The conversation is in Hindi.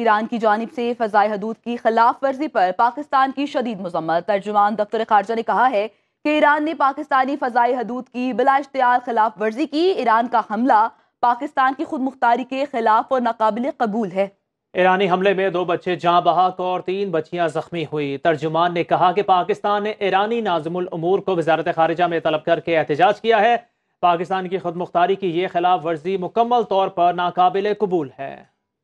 ईरान की जानब से फ़जाई हदूद की खिलाफ वर्जी पर पाकिस्तान की शदीद मजम्मत तर्जुमान दफ्तर खारजा ने कहा है कि ईरान ने पाकिस्तानी फ़जाई हदूद की बिला इश्तियार खिलाफ वर्जी की ईरान का हमला पाकिस्तान की खुद मुख्तारी के खिलाफ और नाकबिल कबूल है ईरानी हमले में दो बच्चे जहाँ बहाक और तीन बच्चियाँ जख्मी हुई तर्जुमान ने कहा कि पाकिस्तान ने ईरानी नाजमुल उमूर को वजारत खारजा में तलब करके एहतजाज किया है पाकिस्तान की खुद मुख्तारी की ये खिलाफ वर्जी मुकम्मल तौर पर नाकबिल कबूल है